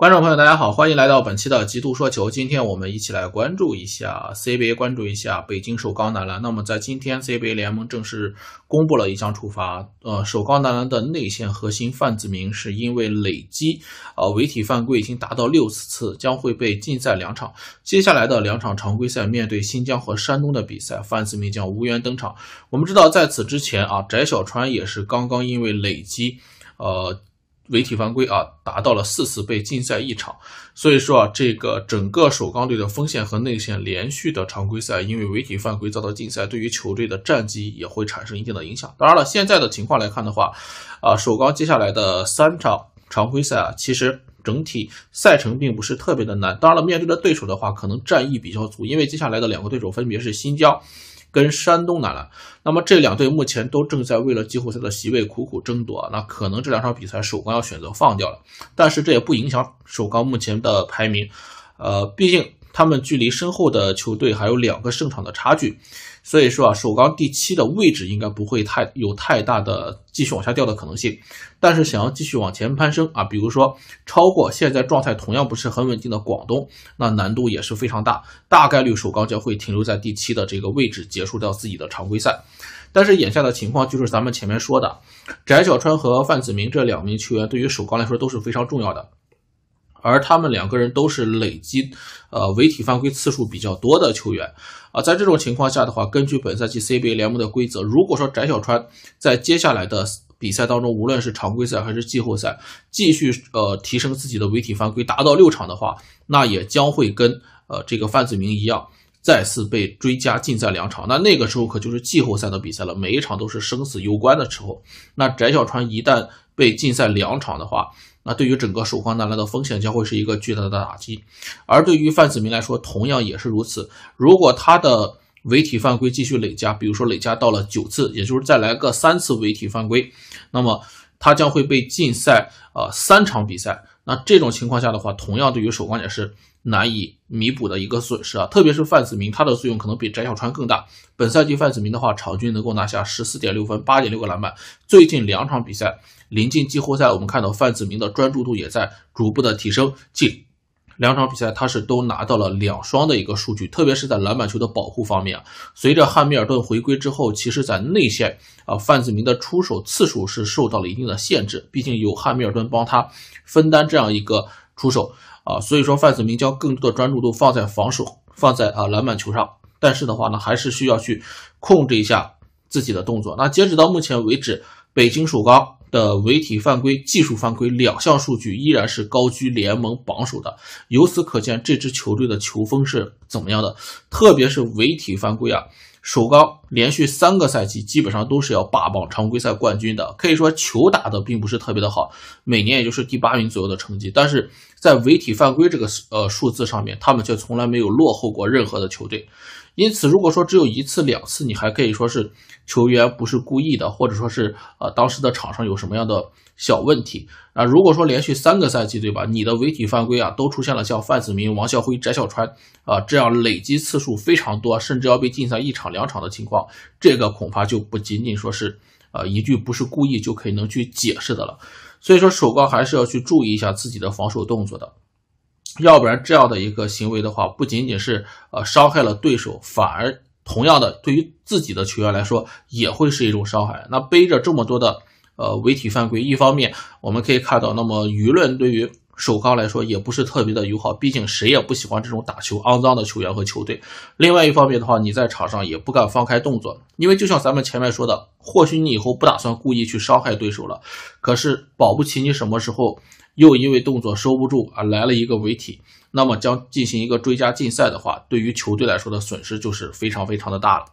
观众朋友，大家好，欢迎来到本期的《极度说球》。今天我们一起来关注一下 CBA，关注一下北京首钢男篮。那么，在今天 CBA 联盟正式公布了一项处罚，呃，首钢男篮的内线核心范子铭是因为累积呃违体犯规已经达到六次，次将会被禁赛两场。接下来的两场常规赛，面对新疆和山东的比赛，范子铭将无缘登场。我们知道，在此之前啊，翟小川也是刚刚因为累积呃。违体犯规啊，达到了四次被禁赛一场，所以说啊，这个整个首钢队的锋线和内线连续的常规赛，因为违体犯规遭到禁赛，对于球队的战绩也会产生一定的影响。当然了，现在的情况来看的话，啊，首钢接下来的三场常规赛啊，其实。整体赛程并不是特别的难，当然了，面对的对手的话，可能战意比较足，因为接下来的两个对手分别是新疆跟山东男篮，那么这两队目前都正在为了季后赛的席位苦苦争夺，那可能这两场比赛首钢要选择放掉了，但是这也不影响首钢目前的排名，呃，毕竟。他们距离身后的球队还有两个胜场的差距，所以说啊，首钢第七的位置应该不会太有太大的继续往下掉的可能性。但是想要继续往前攀升啊，比如说超过现在状态同样不是很稳定的广东，那难度也是非常大。大概率首钢将会停留在第七的这个位置结束掉自己的常规赛。但是眼下的情况就是咱们前面说的，翟小川和范子铭这两名球员对于首钢来说都是非常重要的。而他们两个人都是累积，呃，违体犯规次数比较多的球员，啊，在这种情况下的话，根据本赛季 CBA 联盟的规则，如果说翟小川在接下来的比赛当中，无论是常规赛还是季后赛，继续呃提升自己的违体犯规达到六场的话，那也将会跟呃这个范子铭一样。再次被追加禁赛两场，那那个时候可就是季后赛的比赛了，每一场都是生死攸关的时候。那翟小川一旦被禁赛两场的话，那对于整个首钢男篮的风险将会是一个巨大的打击。而对于范子铭来说，同样也是如此。如果他的违体犯规继续累加，比如说累加到了九次，也就是再来个三次违体犯规，那么他将会被禁赛呃三场比赛。那这种情况下的话，同样对于首钢也是。难以弥补的一个损失啊，特别是范子铭，他的作用可能比翟小川更大。本赛季范子铭的话，场均能够拿下十四点六分、八点六个篮板。最近两场比赛临近季后赛，我们看到范子铭的专注度也在逐步的提升，近两场比赛他是都拿到了两双的一个数据，特别是在篮板球的保护方面。随着汉密尔顿回归之后，其实在内线啊范子铭的出手次数是受到了一定的限制，毕竟有汉密尔顿帮他分担这样一个。出手啊，所以说范子铭将更多的专注度放在防守，放在啊篮板球上。但是的话呢，还是需要去控制一下自己的动作。那截止到目前为止，北京首钢的违体犯规、技术犯规两项数据依然是高居联盟榜首的。由此可见，这支球队的球风是怎么样的？特别是违体犯规啊。首钢连续三个赛季基本上都是要霸榜常规赛冠军的，可以说球打的并不是特别的好，每年也就是第八名左右的成绩，但是在违体犯规这个呃数字上面，他们却从来没有落后过任何的球队。因此，如果说只有一次两次，你还可以说是球员不是故意的，或者说是呃当时的场上有什么样的小问题啊。如果说连续三个赛季，对吧？你的违体犯规啊，都出现了像范子铭、王笑辉、翟小川啊这样累积次数非常多，甚至要被禁赛一场两场的情况，这个恐怕就不仅仅说是呃一句不是故意就可以能去解释的了。所以说，首钢还是要去注意一下自己的防守动作的。要不然，这样的一个行为的话，不仅仅是呃伤害了对手，反而同样的对于自己的球员来说，也会是一种伤害。那背着这么多的呃违体犯规，一方面我们可以看到，那么舆论对于首钢来说也不是特别的友好，毕竟谁也不喜欢这种打球肮脏的球员和球队。另外一方面的话，你在场上也不敢放开动作，因为就像咱们前面说的，或许你以后不打算故意去伤害对手了，可是保不齐你什么时候？又因为动作收不住啊，来了一个违体，那么将进行一个追加禁赛的话，对于球队来说的损失就是非常非常的大了。